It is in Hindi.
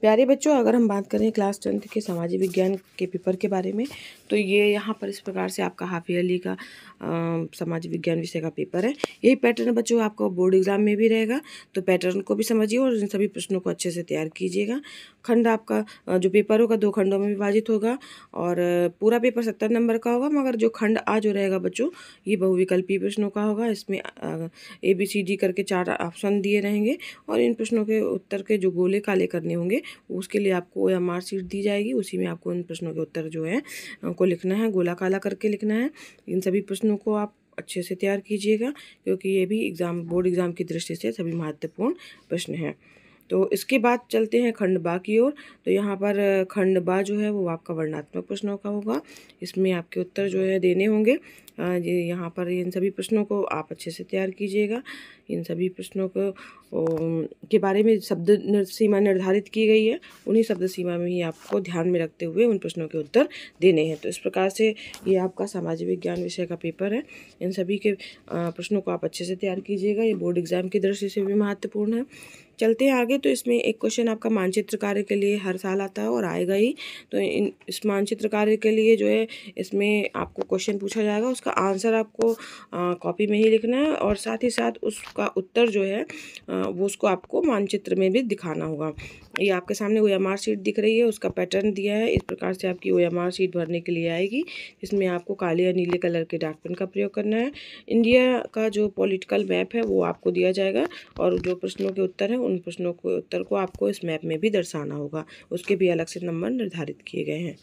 प्यारे बच्चों अगर हम बात करें क्लास टेंथ के सामाजिक विज्ञान के पेपर के बारे में तो ये यहाँ पर इस प्रकार से आपका हाफ ईयरली का सामाजिक विज्ञान विषय का पेपर है यही पैटर्न बच्चों आपका बोर्ड एग्जाम में भी रहेगा तो पैटर्न को भी समझिए और इन सभी प्रश्नों को अच्छे से तैयार कीजिएगा खंड आपका जो पेपर होगा दो खंडों में विभाजित होगा और पूरा पेपर सत्तर नंबर का होगा मगर जो खंड आज जो रहेगा बच्चों ये बहुविकल्पी प्रश्नों का होगा इसमें ए बी सी डी करके चार ऑप्शन दिए रहेंगे और इन प्रश्नों के उत्तर के जो गोले काले करने होंगे उसके लिए आपको ओ एम आर दी जाएगी उसी में आपको इन प्रश्नों के उत्तर जो है उनको लिखना है गोला काला करके लिखना है इन सभी प्रश्नों को आप अच्छे से तैयार कीजिएगा क्योंकि ये भी एग्ज़ाम बोर्ड एग्ज़ाम की दृष्टि से सभी महत्वपूर्ण प्रश्न हैं तो इसके बाद चलते हैं खंड बा की ओर तो यहाँ पर खंड बा जो है वो आपका वर्णात्मक प्रश्नों का होगा इसमें आपके उत्तर जो है देने होंगे ये यहाँ पर इन सभी प्रश्नों को आप अच्छे से तैयार कीजिएगा इन सभी प्रश्नों को के बारे में शब्द सीमा निर्धारित की गई है उन्हीं शब्द सीमा में ही आपको ध्यान में रखते हुए उन प्रश्नों के उत्तर देने हैं तो इस प्रकार से ये आपका सामाजिक विज्ञान विषय का पेपर है इन सभी के प्रश्नों को आप अच्छे से तैयार कीजिएगा ये बोर्ड एग्ज़ाम की दृष्टि से भी महत्वपूर्ण है चलते हैं आगे तो इसमें एक क्वेश्चन आपका मानचित्र कार्य के लिए हर साल आता है और आएगा ही तो इन इस मानचित्र कार्य के लिए जो है इसमें आपको क्वेश्चन पूछा जाएगा उसका आंसर आपको कॉपी में ही लिखना है और साथ ही साथ उसका उत्तर जो है आ, वो उसको आपको मानचित्र में भी दिखाना होगा ये आपके सामने ओ शीट दिख रही है उसका पैटर्न दिया है इस प्रकार से आपकी ओ शीट भरने के लिए आएगी इसमें आपको काले या नीले कलर के डार्क पेन का प्रयोग करना है इंडिया का जो पॉलिटिकल मैप है वो आपको दिया जाएगा और जो प्रश्नों के उत्तर हैं उन प्रश्नों के उत्तर को आपको इस मैप में भी दर्शाना होगा उसके भी अलग से नंबर निर्धारित किए गए हैं